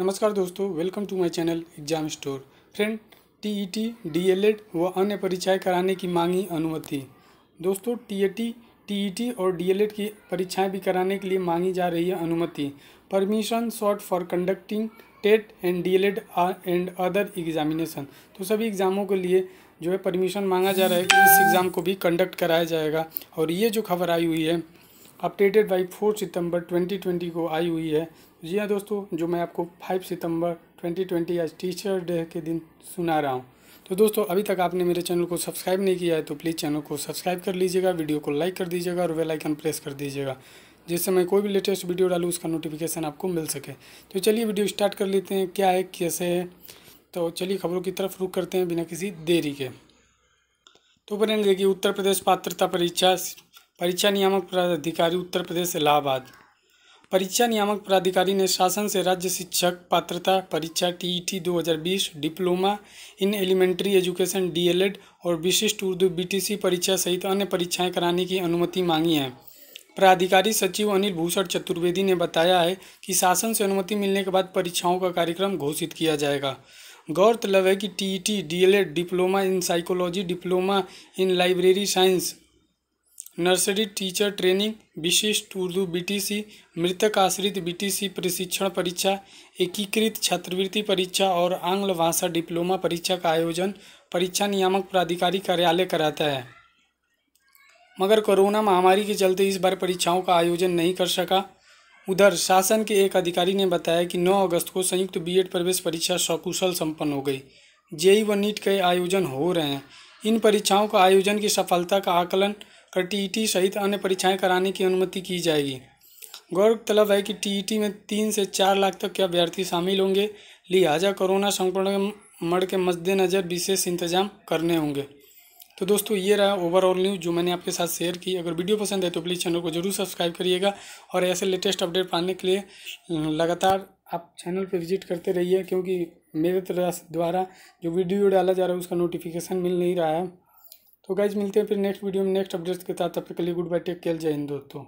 नमस्कार दोस्तों welcome to my channel exam store friend TET DElEd व अन्य परीक्षाएं कराने की मांगी अनुमति दोस्तों टीएटी टीईटी e e और डीएलएड की परीक्षाएं भी कराने के लिए मांगी जा रही है अनुमति permission short for conducting TET and DElEd and other examination तो सभी एग्ज़ामों के लिए जो है परमिशन मांगा जा रहा है कि इस एग्ज़ाम को भी कंडक्ट कराया जाएगा और ये जो खबर आई हुई है अपडेटेड बाई फोर सितंबर 2020 को आई हुई है जी हाँ दोस्तों जो मैं आपको फाइव सितंबर 2020 आज टीचर डे के दिन सुना रहा हूँ तो दोस्तों अभी तक आपने मेरे चैनल को सब्सक्राइब नहीं किया है तो प्लीज़ चैनल को सब्सक्राइब कर लीजिएगा वीडियो को लाइक कर दीजिएगा और वेलाइकन प्रेस कर दीजिएगा जिससे मैं कोई भी लेटेस्ट वीडियो डालूँ उसका नोटिफिकेशन आपको मिल सके तो चलिए वीडियो स्टार्ट कर लेते हैं क्या है कैसे है तो चलिए खबरों की तरफ रुख करते हैं बिना किसी देरी के तो बने देखिए उत्तर प्रदेश पात्रता परीक्षा परीक्षा नियामक प्राधिकारी उत्तर प्रदेश इलाहाबाद परीक्षा नियामक प्राधिकारी ने शासन से राज्य शिक्षक पात्रता परीक्षा TET e 2020 diploma in elementary education DElEd और विशिष्ट उर्दू बीटीसी परीक्षा सहित अन्य परीक्षाएं कराने की अनुमति मांगी है प्राधिकारी सचिव अनिल भूषण चतुर्वेदी ने बताया है कि शासन से अनुमति मिलने के बाद परीक्षाओं का कार्यक्रम घोषित किया जाएगा गौरतलब है कि TET DElEd e diploma in psychology diploma in library science nursery teacher training विशिष्ट उर्दू बीटीसी मृतक आश्रित बीटीसी प्रशिक्षण परीक्षा एकीकृत छात्रवृत्ति परीक्षा और आंग्ल भाषा डिप्लोमा परीक्षा का आयोजन परीक्षा नियामक प्राधिकारी कार्यालय कराता है मगर कोरोना महामारी के चलते इस बार परीक्षाओं का आयोजन नहीं कर सका उधर शासन के एक अधिकारी ने बताया कि 9 अगस्त को संयुक्त बीएड प्रवेश परीक्षा सकुशल संपन्न हो गई जेई व नीट के आयोजन हो रहे हैं इन परीक्षाओं का आयोजन की सफलता का आकलन कर टीईटी सहित अन्य परीक्षाएं कराने की अनुमति की जाएगी गौरतलब है कि टीईटी में तीन से चार लाख तक के अभ्यर्थी शामिल होंगे लिहाजा कोरोना संक्रमण के मद्देनज़र विशेष इंतजाम करने होंगे तो दोस्तों ये रहा ओवरऑल न्यूज़ जो मैंने आपके साथ शेयर की अगर वीडियो पसंद है तो प्लीज़ चैनल को जरूर सब्सक्राइब करिएगा और ऐसे लेटेस्ट अपडेट पाने के लिए लगातार आप चैनल पर विजिट करते रहिए क्योंकि मेरे तरह द्वारा जो वीडियो डाला जा रहा है उसका नोटिफिकेशन मिल नहीं रहा है तो गाइज मिलते हैं फिर नेक्स्ट वीडियो में नेक्स्ट अपडेट्स के साथ तब तक के लिए गुड बाय टेक केयर जय हिंद दोस्तों